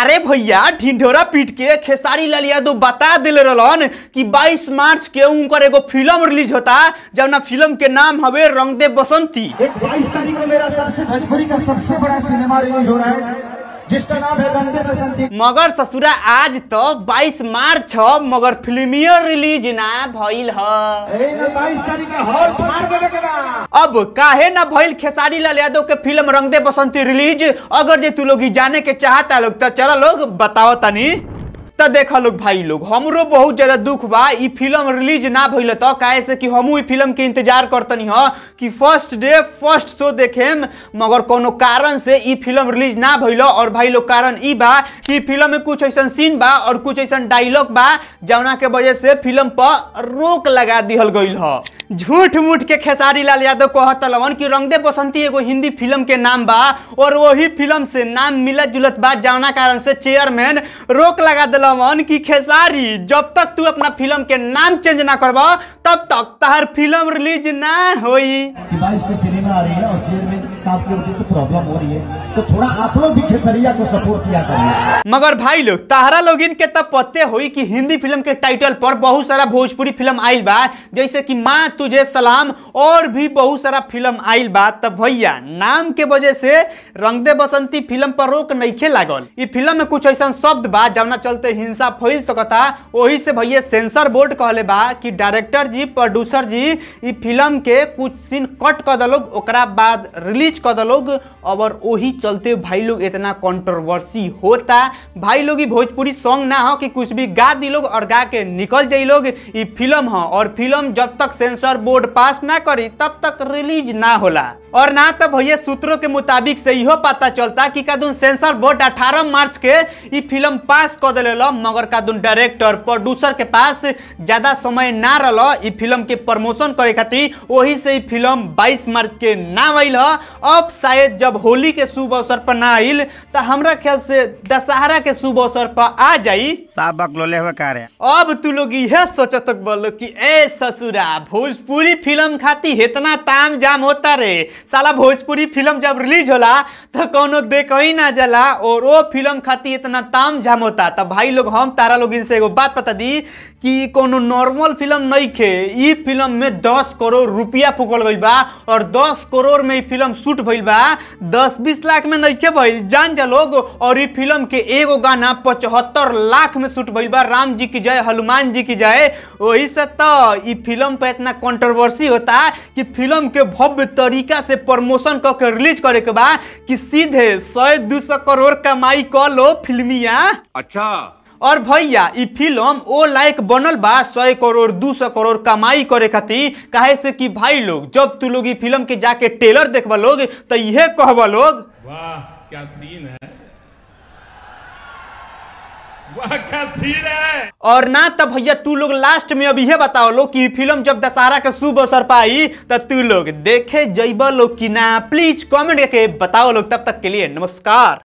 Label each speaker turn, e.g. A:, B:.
A: अरे भैया ढिंढोरा पीट के खेसारी लाल यादव बता दिल रलन कि 22 मार्च के उनका एगो फिल्म रिलीज होता जब ना फिल्म के नाम हवे रंगदे बसंती एक 22 तारीख को मेरा सबसे भोजपुरी का सबसे बड़ा सिनेमा रिलीज हो रहा है जिसका नाम है मगर ससुरा आज तो 22 मार्च हो मगर फिल्मियर रिलीज ना भइल ह अब काहे ना भइल खेसारी लाल यादव के फिल्म रंगदे बसंती रिलीज अगर जे तू लोग जाने के चाहता लोग तो चलो लोग बताओ तनी तो देख लोग भाई लोग हमरो बहुत ज्यादा दुख बा फिल्म रिलीज ना भैल तो कहे से कि हम फिल्म के इंतजार करतनी हो कि फर्स्ट डे फर्स्ट शो देखेम मगर कोनो कारण से फिल्म रिलीज ना भैल और भाई लोग कारण इ बा कि फिल्म में कुछ ऐसा सीन बा और कुछ ऐसा डायलॉग बा जौना के वजह से फिल्म पर रोक लगा दिहल गई है झूठ मूठ के खेसारी लाल यादव कहतलवन कि रंगदे बसंती एगो हिंदी फिल्म के नाम बा और वही फिल्म से नाम मिलत जुलत बा जाना कारण से चेयरमैन रोक लगा दिलवन कि खेसारी जब तक तू अपना फिल्म के नाम चेंज ना करब तब तक तहर फिल्म रिलीज ना हो तो मगर भाई लोग तहरा लोग इनके तब तो पते हुई कि हिंदी फिल्म के टाइटल पर बहुत सारा भोजपुरी फिल्म आयल बा जैसे कि मात तुझे सलाम और भी बहुत सारा फिल्म आइल बा तब भैया नाम के वजह से रंग दे बसंती फिल्म पर रोक नहीं खे लागल इ फिल्म में कुछ ऐसा शब्द बा जवना चलते हिंसा फैल सकता वही से भैया सेंसर बोर्ड कहले बा कि डायरेक्टर जी प्रोड्यूसर जी इ फिल्म के कुछ सीन कट कर दलोग ओकरा बाद रिलीज कर दलोग और वही चलते भाई लोग इतना कॉन्ट्रोवर्सी होता भाई लोग भोजपुरी सॉन्ग ना हो कि कुछ भी गा दी लोग और गा के निकल जाई लोग ये फिल्म हो और फिल्म जब तक सेंसर अगर बोर्ड पास ना करी तब तक रिलीज ना होला और ना तो भैया सूत्रों के मुताबिक से इहो पता चलता कि कदून सेंसर बोर्ड 18 मार्च के ई फिल्म पास कर दिले मगर कदून डायरेक्टर प्रोड्यूसर के पास ज़्यादा समय ना रल ई फिल्म के प्रमोशन करे खातिर वही से फिल्म 22 मार्च के ना आइल अब शायद जब होली के शुभ अवसर पर ना आइल तो हमारा ख्याल से दशहरा के शुभ अवसर पर आ जाई अब तू लोग यह सोचत बोलो कि ए ससुरा भोज भोजपुरी फिल्म खाती इतना ताम जाम होता रहे साला भोजपुरी फिल्म जब रिलीज होला तो कौनो देख ही ना जला और वो फिल्म खाती इतना ताम जाम होता तब भाई लोग हम तारा लोग इनसे एगो बात बता दी कि कोनो नॉर्मल फिल्म नहीं खे ई फिल्म में दस करोड़ रुपया फूकल गई बा और दस करोड़ में फिल्म शूट भइल बा दस बीस लाख में नहीं खे भइल जान जा लोग और ई फिल्म के एगो गाना पचहत्तर लाख में शूट भइल बा राम जी की जय हनुमान जी की जय वही से तो ई फिल्म पर इतना कॉन्ट्रोवर्सी होता कि फिल्म के भव्य तरीका से प्रमोशन करके रिलीज करे के बा कि सीधे सौ दो करोड़ कमाई कर लो फिल्मिया अच्छा और भैया इ फिल्म ओ लायक बनल बा सौ करोड़ दू सौ करोड़ कमाई करे खातिर कहे से कि भाई लोग जब तू लोग फिल्म के जाके टेलर देखब लोग तो इहे कहब लोग वाह क्या सीन है और ना तो भैया तू लोग लास्ट में अब यह बताओ लो कि फिल्म जब दशहरा के शुभ अवसर पाई तो तू लोग देखे जेब लोग कि ना प्लीज कमेंट करके बताओ लोग तब तक के लिए नमस्कार